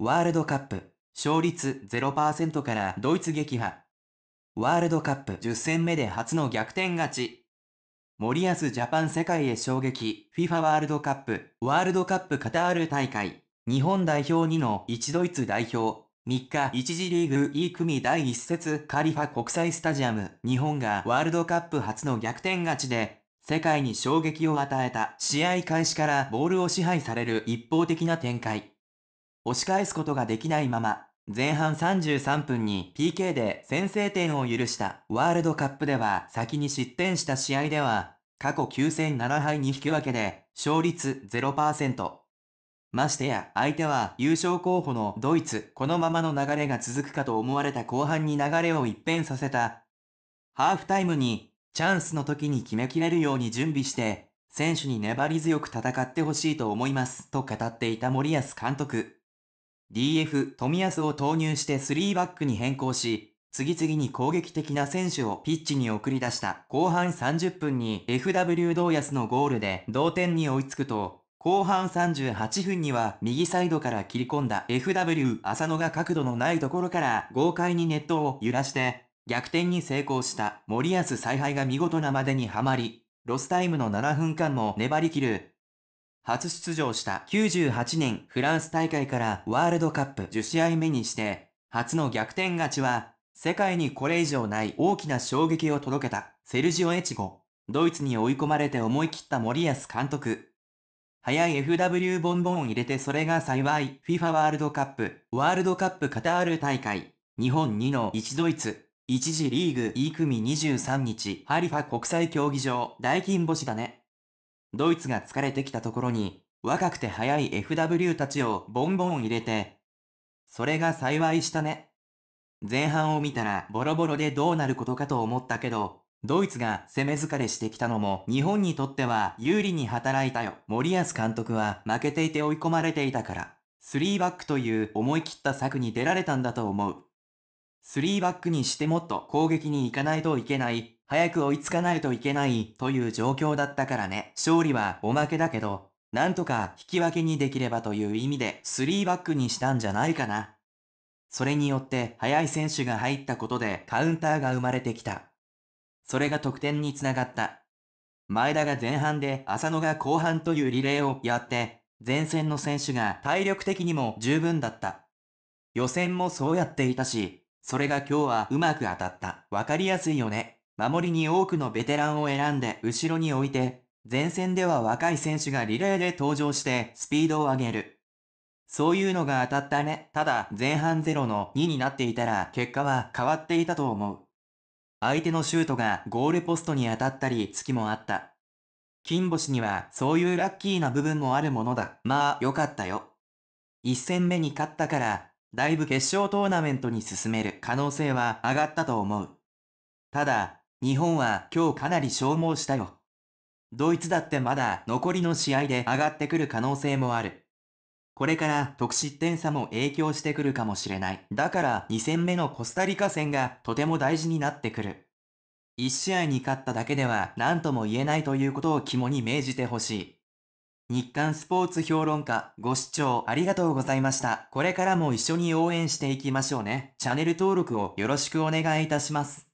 ワールドカップ、勝率0%からドイツ撃破。ワールドカップ10戦目で初の逆転勝ち。森安ジャパン世界へ衝撃、FIFA ワールドカップ、ワールドカップカタール大会、日本代表2の1ドイツ代表、3日1次リーグ E 組第1節カリファ国際スタジアム、日本がワールドカップ初の逆転勝ちで、世界に衝撃を与えた試合開始からボールを支配される一方的な展開。押し返すことができないまま、前半33分に PK で先制点を許したワールドカップでは先に失点した試合では、過去9戦7敗に引き分けで勝率0%。ましてや相手は優勝候補のドイツ、このままの流れが続くかと思われた後半に流れを一変させた。ハーフタイムにチャンスの時に決めきれるように準備して、選手に粘り強く戦ってほしいと思いますと語っていた森安監督。DF 富安を投入して3バックに変更し、次々に攻撃的な選手をピッチに送り出した後半30分に FW 同安のゴールで同点に追いつくと、後半38分には右サイドから切り込んだ FW 浅野が角度のないところから豪快にネットを揺らして逆転に成功した森安采配が見事なまでにはまり、ロスタイムの7分間も粘り切る初出場した98年フランス大会からワールドカップ10試合目にして、初の逆転勝ちは、世界にこれ以上ない大きな衝撃を届けたセルジオ・エチゴ。ドイツに追い込まれて思い切った森保監督。早い FW ボンボンを入れてそれが幸い FIFA ワールドカップ、ワールドカップカタール大会、日本2の1ドイツ、1次リーグ E 組23日、ハリファ国際競技場、大金星だね。ドイツが疲れてきたところに、若くて早い FW たちをボンボン入れて、それが幸いしたね。前半を見たらボロボロでどうなることかと思ったけど、ドイツが攻め疲れしてきたのも日本にとっては有利に働いたよ。森保監督は負けていて追い込まれていたから、3バックという思い切った策に出られたんだと思う。3バックにしてもっと攻撃に行かないといけない早く追いつかないといけないという状況だったからね。勝利はおまけだけど、なんとか引き分けにできればという意味で3バックにしたんじゃないかな。それによって速い選手が入ったことでカウンターが生まれてきた。それが得点につながった。前田が前半で浅野が後半というリレーをやって、前線の選手が体力的にも十分だった。予選もそうやっていたし、それが今日はうまく当たった。わかりやすいよね。守りに多くのベテランを選んで後ろに置いて、前線では若い選手がリレーで登場してスピードを上げる。そういうのが当たったね。ただ前半0の2になっていたら結果は変わっていたと思う。相手のシュートがゴールポストに当たったり月もあった。金星にはそういうラッキーな部分もあるものだ。まあ良かったよ。1戦目に勝ったから、だいぶ決勝トーナメントに進める可能性は上がったと思う。ただ、日本は今日かなり消耗したよ。ドイツだってまだ残りの試合で上がってくる可能性もある。これから得失点差も影響してくるかもしれない。だから2戦目のコスタリカ戦がとても大事になってくる。1試合に勝っただけでは何とも言えないということを肝に銘じてほしい。日刊スポーツ評論家、ご視聴ありがとうございました。これからも一緒に応援していきましょうね。チャンネル登録をよろしくお願いいたします。